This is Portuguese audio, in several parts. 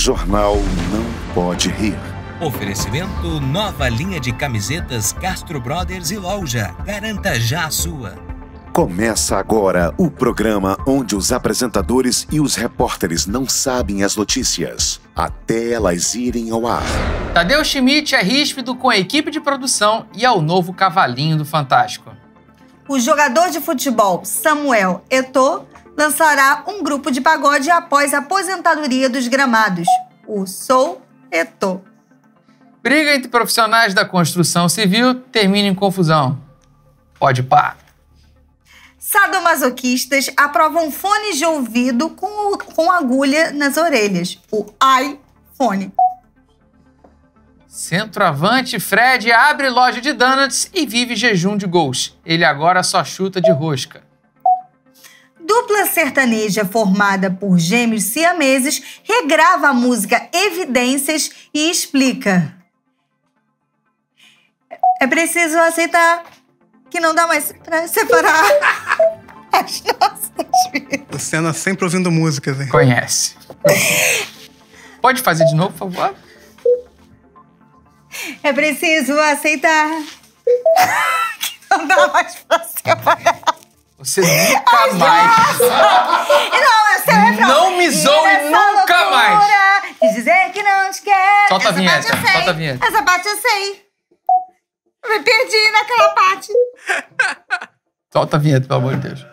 Jornal Não Pode Rir. Oferecimento nova linha de camisetas Castro Brothers e Loja. Garanta já a sua. Começa agora o programa onde os apresentadores e os repórteres não sabem as notícias, até elas irem ao ar. Tadeu Schmidt é ríspido com a equipe de produção e é o novo cavalinho do Fantástico. O jogador de futebol Samuel Eto'o lançará um grupo de pagode após a aposentadoria dos gramados, o Sou Eto. Briga entre profissionais da construção civil termina em confusão. Pode pá. Sadomasoquistas aprovam fones de ouvido com, com agulha nas orelhas, o iPhone. Centroavante Fred abre loja de donuts e vive jejum de gols. Ele agora só chuta de rosca dupla sertaneja formada por gêmeos siameses regrava a música Evidências e explica. É preciso aceitar que não dá mais pra separar as nossas vidas. Luciana sempre ouvindo músicas, hein? Conhece. Pode fazer de novo, por favor? É preciso aceitar que não dá mais pra separar você nunca Ai, mais. não, é eu sei Não me zoe é nunca mais. De dizer que não te Solta a vinheta. Solta a vinheta. Essa parte eu sei. me perdi naquela parte. Solta a vinheta, pelo amor de Deus.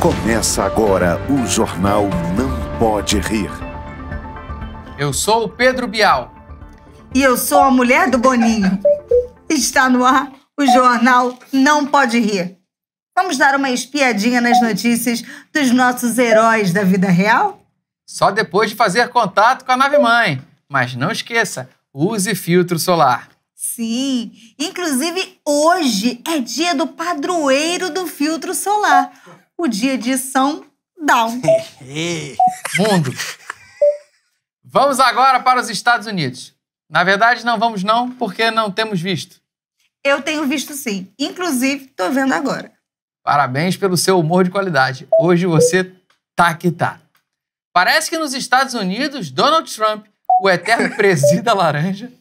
Começa agora o Jornal Não Pode Rir. Eu sou o Pedro Bial. E eu sou a mulher do Boninho. Está no ar o Jornal Não Pode Rir. Vamos dar uma espiadinha nas notícias dos nossos heróis da vida real? Só depois de fazer contato com a nave mãe. Mas não esqueça, use filtro solar. Sim, inclusive hoje é dia do padroeiro do filtro solar, o dia de São Down. Mundo. Vamos agora para os Estados Unidos. Na verdade, não vamos não, porque não temos visto. Eu tenho visto sim. Inclusive, estou vendo agora. Parabéns pelo seu humor de qualidade. Hoje você tá que tá. Parece que nos Estados Unidos, Donald Trump, o eterno presida laranja,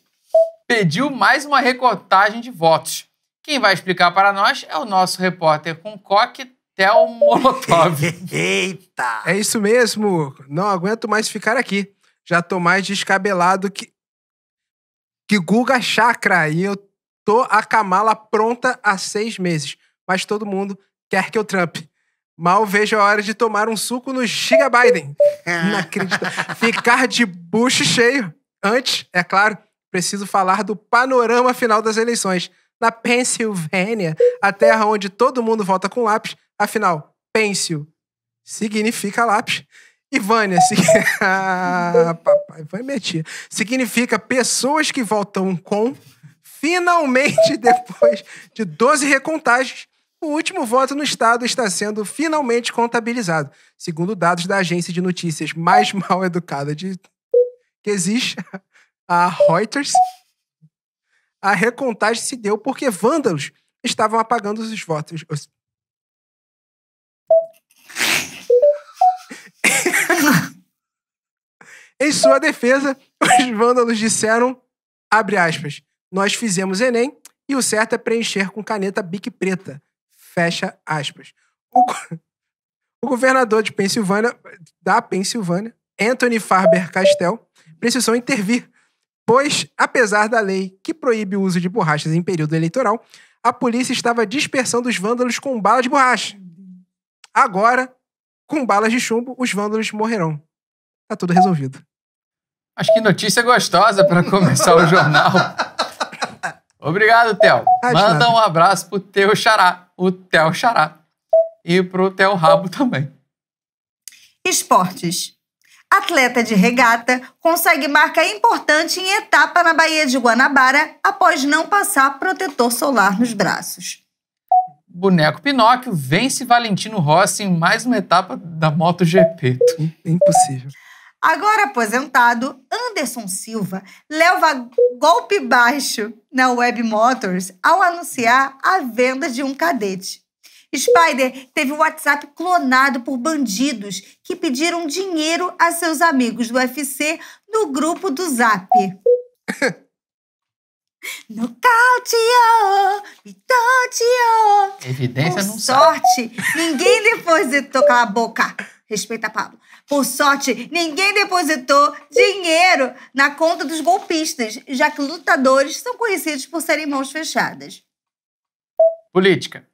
pediu mais uma recortagem de votos. Quem vai explicar para nós é o nosso repórter com coque, Theo Molotov. Eita! É isso mesmo. Não aguento mais ficar aqui. Já tô mais descabelado que que Guga Chakra e eu tô a Kamala pronta há seis meses. Mas todo mundo quer que eu Trump? Mal vejo a hora de tomar um suco no Giga Biden. É. Inacreditável. Ficar de bucho cheio. Antes, é claro, preciso falar do panorama final das eleições. Na Pensilvânia, a terra onde todo mundo vota com lápis, afinal, pêncil significa lápis. E Vânia, sig... Ah, papai, vai meter. Significa pessoas que votam com. Finalmente, depois de 12 recontagens, o último voto no Estado está sendo finalmente contabilizado, segundo dados da agência de notícias mais mal educada de... que existe, a Reuters. A recontagem se deu porque vândalos estavam apagando os votos. Os... em sua defesa, os vândalos disseram, abre aspas, nós fizemos Enem e o certo é preencher com caneta bique preta Fecha aspas. O, o governador de Pensilvânia, da Pensilvânia, Anthony Farber Castell, precisou intervir, pois, apesar da lei que proíbe o uso de borrachas em período eleitoral, a polícia estava dispersando os vândalos com bala de borracha. Agora, com balas de chumbo, os vândalos morrerão. Tá tudo resolvido. Acho que notícia gostosa para começar o jornal. Obrigado, Theo. Tá, Manda um abraço pro teu xará o Theo Xará e pro Theo Rabo também. Esportes. Atleta de regata consegue marca importante em etapa na Baía de Guanabara após não passar protetor solar nos braços. Boneco Pinóquio vence Valentino Rossi em mais uma etapa da MotoGP. Impossível. Agora aposentado, Anderson Silva leva golpe baixo na Web Motors ao anunciar a venda de um cadete. Spider teve o WhatsApp clonado por bandidos que pediram dinheiro a seus amigos do UFC no grupo do Zap. Nocauteou, me Evidência Por não sorte, sabe. ninguém depositou. Cala a boca. Respeita, Pablo. Por sorte, ninguém depositou dinheiro na conta dos golpistas, já que lutadores são conhecidos por serem mãos fechadas. Política.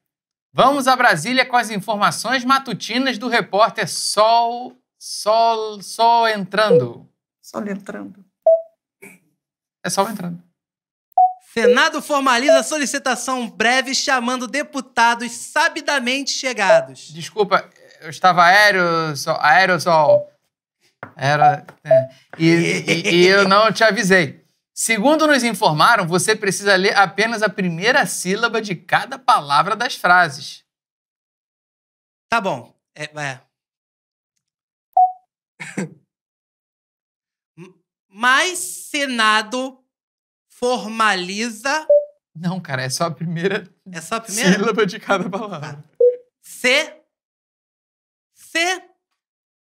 Vamos a Brasília com as informações matutinas do repórter Sol. Sol. Sol entrando. Sol entrando. É Sol entrando. Senado formaliza solicitação breve chamando deputados sabidamente chegados. Desculpa, eu estava aerosol. aerosol era, é, e, e, e eu não te avisei. Segundo nos informaram, você precisa ler apenas a primeira sílaba de cada palavra das frases. Tá bom. É, é. Mas Senado formaliza. Não, cara, é só a primeira, é só a primeira? sílaba de cada palavra. Tá. Ah. C se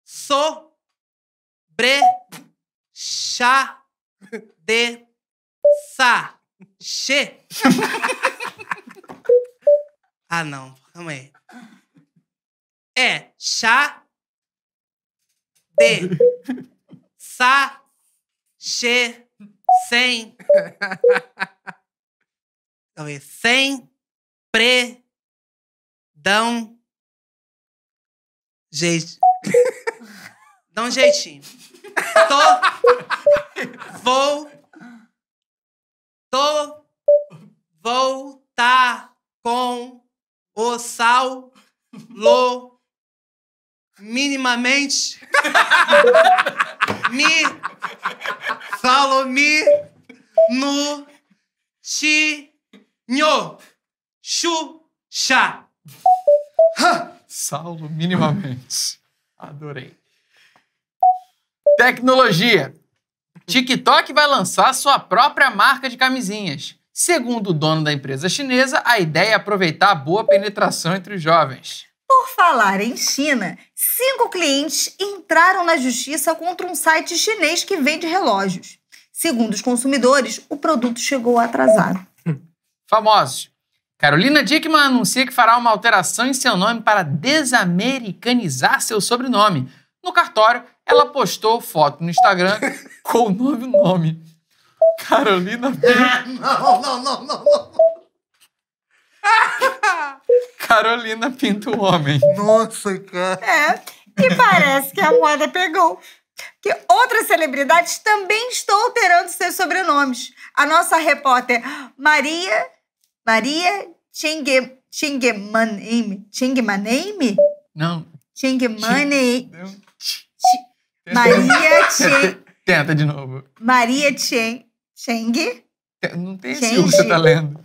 sobre chá de sa che. ah, não. Calma aí. É chá de sa che sem Calma sem Sem predão Gente. Dá um jeitinho. Tô. Vou. Tô. Voltar com o sal. Lo. Minimamente. me. falou me. No. Ti. Nho. Chu. Chá. Saulo, minimamente. Adorei. Tecnologia. TikTok vai lançar sua própria marca de camisinhas. Segundo o dono da empresa chinesa, a ideia é aproveitar a boa penetração entre os jovens. Por falar em China, cinco clientes entraram na justiça contra um site chinês que vende relógios. Segundo os consumidores, o produto chegou atrasado. Famosos. Carolina Dickman anuncia que fará uma alteração em seu nome para desamericanizar seu sobrenome. No cartório, ela postou foto no Instagram com o novo nome. Carolina Pink. não, não, não, não, não. Carolina Pinto Homem. Nossa, cara. É, e parece que a moda pegou. Que outras celebridades também estão alterando seus sobrenomes. A nossa repórter Maria Maria Chingemaneime? Chingemaneime? Não. Chingemaneime. Maria Cheng. Tenta de novo. Maria Cheng. Cheng? Não tem esse que você tá lendo.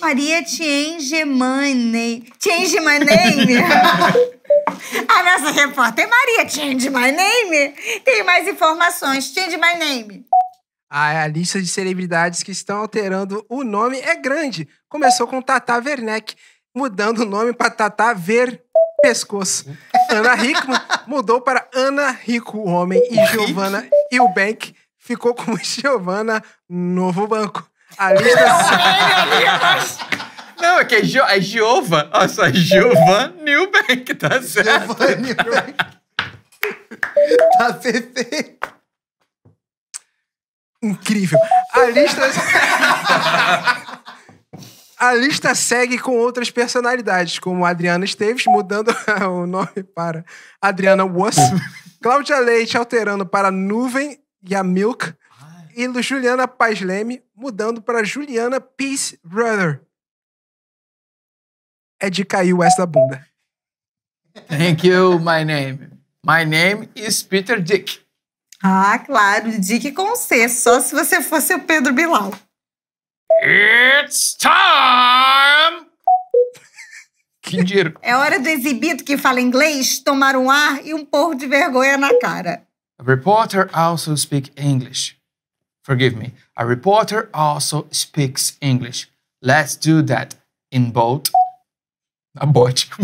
Maria Tiengemane. Change my name? A nossa repórter é Maria Change my name tem mais informações. Change my name. A, lista de celebridades que estão alterando o nome é grande. Começou com Tata Werneck, mudando o nome para Tata Ver Pescoço. Ana Hickman mudou para Ana Rico Homem e Giovanna Eubank ficou como Giovanna Novo Banco. A lista. Não, é que é, jo é Giova. Olha só, é Giovanni Newbank, tá certo? Giovanni Newbank. tá perfeito incrível. A lista. A lista segue com outras personalidades, como Adriana Esteves, mudando o nome para Adriana Woss, Cláudia Leite alterando para Nuvem e a Milk, e Juliana Paz Leme mudando para Juliana Peace Brother. É de cair o S da bunda. Thank you, my name. My name is Peter Dick. Ah, claro, dica com C, só se você fosse o Pedro Bilal. It's time! que dinheiro. É hora do exibido que fala inglês tomar um ar e um pouco de vergonha na cara. A reporter also speaks English. Forgive me. A reporter also speaks English. Let's do that in boat. Na bote.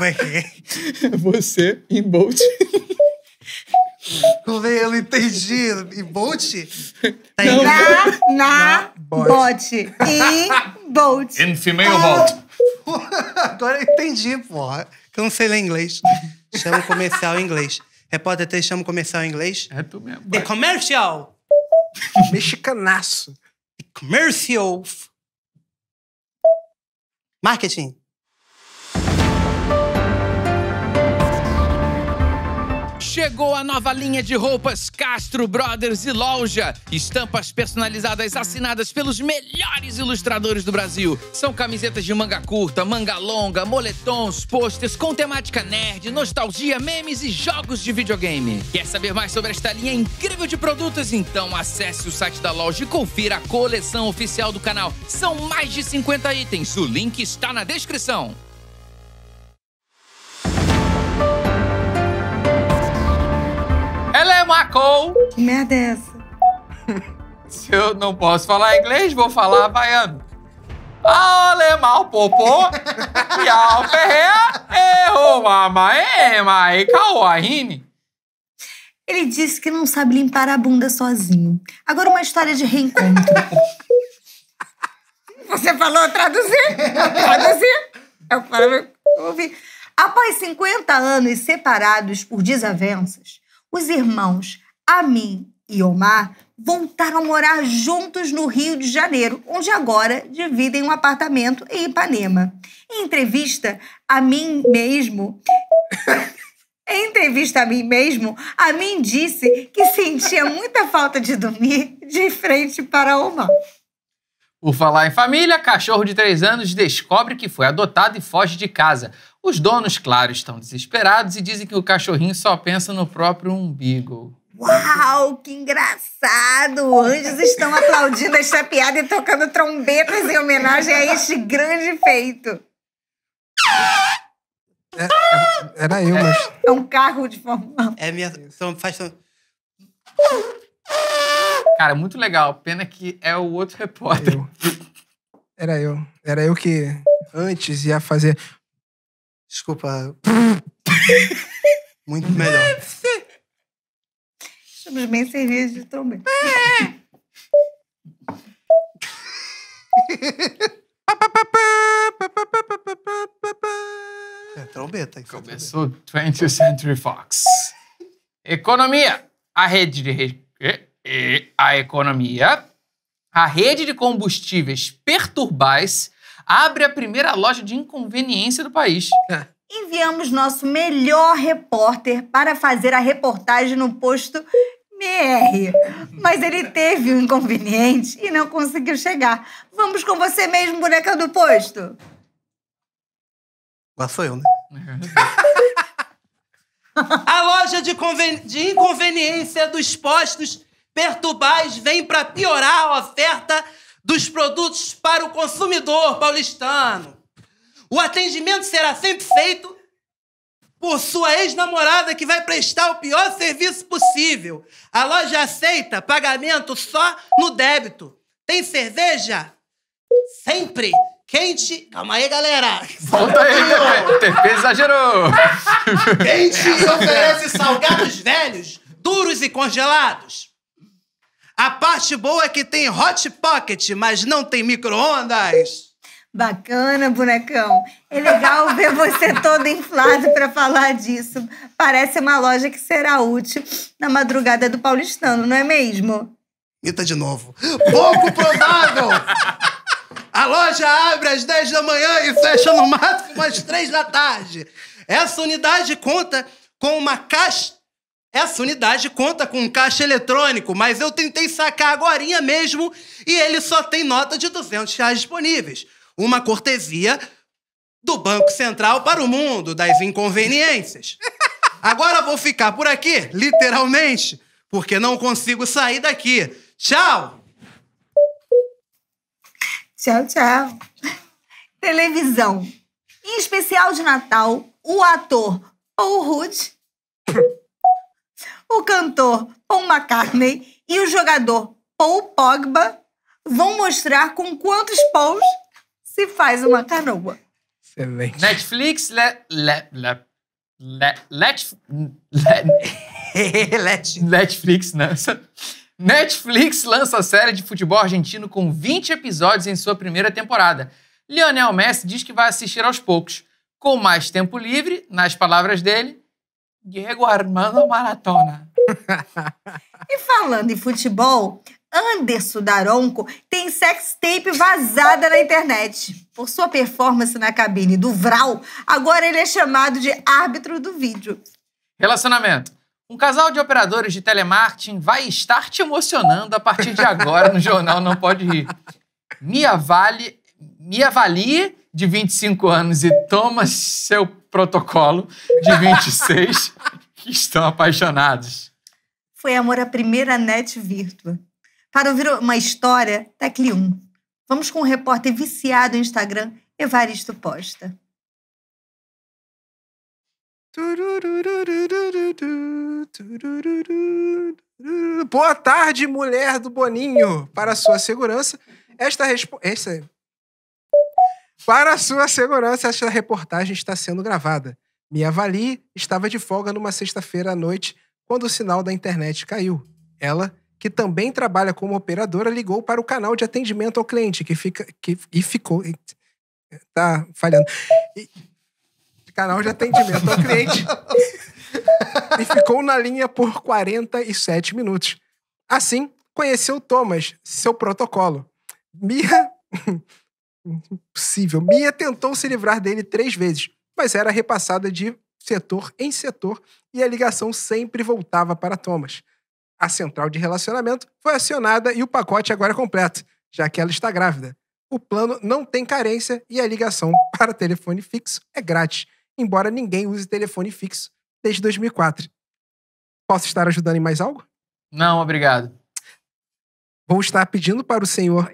como é que é? Você em Bolt. Como eu entendi. E Bolt? Tá em... Na, na, bolt Em Bolt. In female volto. Ah. Agora eu entendi, porra. Que eu não sei ler inglês. Chama o comercial em inglês. Repórter 3 chama o comercial em inglês. É tu mesmo. The commercial. Mexicanaço. The commercial. Marketing. Chegou a nova linha de roupas Castro Brothers e Loja. Estampas personalizadas assinadas pelos melhores ilustradores do Brasil. São camisetas de manga curta, manga longa, moletons, posters com temática nerd, nostalgia, memes e jogos de videogame. Quer saber mais sobre esta linha incrível de produtos? Então acesse o site da loja e confira a coleção oficial do canal. São mais de 50 itens. O link está na descrição. macou. Que merda é essa? Se eu não posso falar inglês, vou falar baiano. Alemão popô, Yao Ferreira, errou Maema, mai kawaii. Ele disse que não sabe limpar a bunda sozinho. Agora uma história de reencontro. Você falou traduzir? Traduzir? Eu, eu ouvi. Após 50 anos separados por desavenças, os irmãos Amin e Omar voltaram a morar juntos no Rio de Janeiro, onde agora dividem um apartamento em Ipanema. Em entrevista a mim mesmo. em entrevista a mim mesmo, a mim disse que sentia muita falta de dormir de frente para Omar. Por falar em família, cachorro de 3 anos descobre que foi adotado e foge de casa. Os donos, claro, estão desesperados e dizem que o cachorrinho só pensa no próprio umbigo. Uau, que engraçado! Anjos estão aplaudindo esta piada e tocando trombetas em homenagem a este grande feito. É, é, era eu, mas. É um carro de Fórmula É minha. Então, faz. Cara, muito legal. Pena que é o outro repórter. Eu. Era eu. Era eu que antes ia fazer. Desculpa. Muito melhor. Estamos bem servidos de trombeta. É trombeta. Começou 20th Century Fox. Economia. A rede de... A economia. A rede de combustíveis perturbais abre a primeira loja de inconveniência do país. É. Enviamos nosso melhor repórter para fazer a reportagem no posto MR, mas ele teve um inconveniente e não conseguiu chegar. Vamos com você mesmo, boneca do posto. Lá sou eu, né? a loja de, de inconveniência dos postos Pertubais vem para piorar a oferta dos produtos para o consumidor paulistano. O atendimento será sempre feito por sua ex-namorada que vai prestar o pior serviço possível. A loja aceita pagamento só no débito. Tem cerveja? Sempre quente. Calma aí, galera. Volta aí, TP exagerou. Quente e oferece salgados velhos, duros e congelados. A parte boa é que tem hot pocket, mas não tem micro-ondas. Bacana, bonecão. É legal ver você todo inflado para falar disso. Parece uma loja que será útil na madrugada do paulistano, não é mesmo? Mita de novo. Pouco provável! A loja abre às 10 da manhã e fecha no máximo às 3 da tarde. Essa unidade conta com uma caixa essa unidade conta com um caixa eletrônico, mas eu tentei sacar agora mesmo e ele só tem nota de 200 reais disponíveis. Uma cortesia do Banco Central para o mundo das inconveniências. Agora vou ficar por aqui, literalmente, porque não consigo sair daqui. Tchau! Tchau, tchau. Televisão. Em especial de Natal, o ator Paul Rudd o cantor Paul McCartney e o jogador Paul Pogba vão mostrar com quantos paus se faz uma canoa. Excelente. Netflix, le, le, le, le, let, let, Netflix, Netflix lança a série de futebol argentino com 20 episódios em sua primeira temporada. Lionel Messi diz que vai assistir aos poucos. Com mais tempo livre, nas palavras dele, Diego Armando Maratona. e falando em futebol, Anderson Daronco tem sextape vazada na internet. Por sua performance na cabine do Vral, agora ele é chamado de árbitro do vídeo. Relacionamento. Um casal de operadores de telemarketing vai estar te emocionando a partir de agora no jornal Não Pode Rir. Mia vale. Mia vali de 25 anos e toma seu protocolo de 26 que estão apaixonados. Foi amor à primeira net vírtua. Para ouvir uma história, tecle 1. Vamos com o repórter viciado no Instagram, Evaristo Posta. Boa tarde, mulher do Boninho. Para sua segurança, esta, respo essa para sua segurança, esta reportagem está sendo gravada. Mia Vali estava de folga numa sexta-feira à noite quando o sinal da internet caiu. Ela, que também trabalha como operadora, ligou para o canal de atendimento ao cliente que fica que, e ficou e, tá falhando. E, canal de atendimento ao cliente. e ficou na linha por 47 minutos. Assim, conheceu Thomas, seu protocolo. Mia Impossível. Mia tentou se livrar dele três vezes, mas era repassada de setor em setor e a ligação sempre voltava para Thomas. A central de relacionamento foi acionada e o pacote agora é completo, já que ela está grávida. O plano não tem carência e a ligação para telefone fixo é grátis, embora ninguém use telefone fixo desde 2004. Posso estar ajudando em mais algo? Não, obrigado. Vou estar pedindo para o senhor,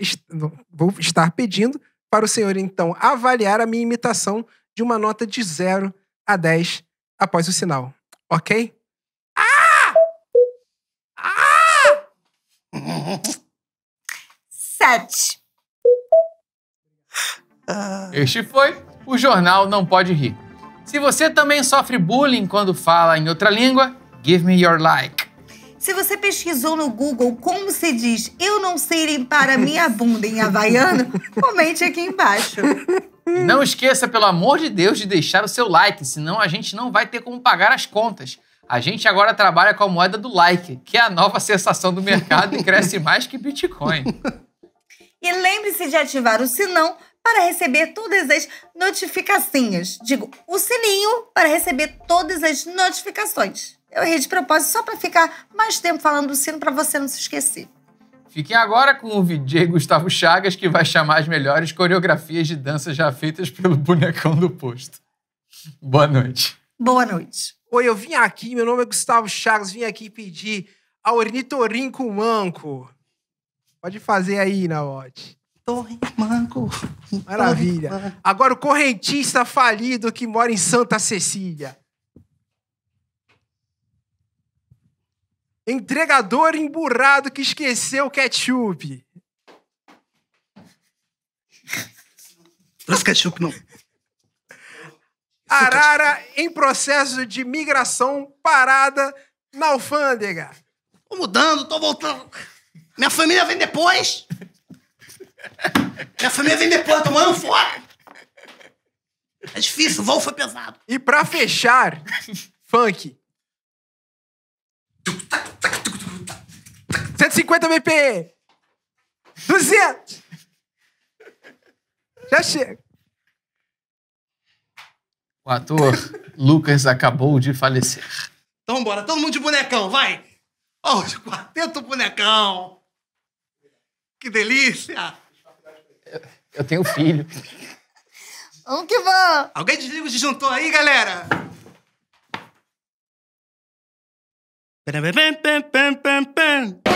vou estar pedindo para o senhor, então, avaliar a minha imitação de uma nota de 0 a 10 após o sinal, ok? Ah! Ah! Sete. Ah. Este foi o Jornal Não Pode Rir. Se você também sofre bullying quando fala em outra língua, give me your like. Se você pesquisou no Google como se diz eu não sei limpar a minha bunda em havaiano, comente aqui embaixo. Não esqueça, pelo amor de Deus, de deixar o seu like, senão a gente não vai ter como pagar as contas. A gente agora trabalha com a moeda do like, que é a nova sensação do mercado e cresce mais que Bitcoin. E lembre-se de ativar o sinão para receber todas as notificações. Digo, o sininho para receber todas as notificações. Eu errei de propósito só para ficar mais tempo falando do sino para você não se esquecer. Fiquem agora com o DJ Gustavo Chagas, que vai chamar as melhores coreografias de dança já feitas pelo bonecão do posto. Boa noite. Boa noite. Oi, eu vim aqui, meu nome é Gustavo Chagas, vim aqui pedir a Ornitorrinco Manco. Pode fazer aí, Naote. Torre Manco. Maravilha. Agora o correntista falido que mora em Santa Cecília. Entregador emburrado que esqueceu o ketchup. Trouxe ketchup, não. Arara em processo de migração parada na alfândega. Tô mudando, tô voltando. Minha família vem depois. Minha família vem depois, tô morando fora. É difícil, o voo foi pesado. E pra fechar, funk. 150 bpm. 200. Já chega. O ator Lucas acabou de falecer. Então bora, todo mundo de bonecão, vai! Ó, oh, quarteto bonecão! Que delícia! Eu, eu tenho filho. Vamos que vamos! Alguém desliga o disjuntor aí, galera! Pam, pam, pam, pam, pam, pam.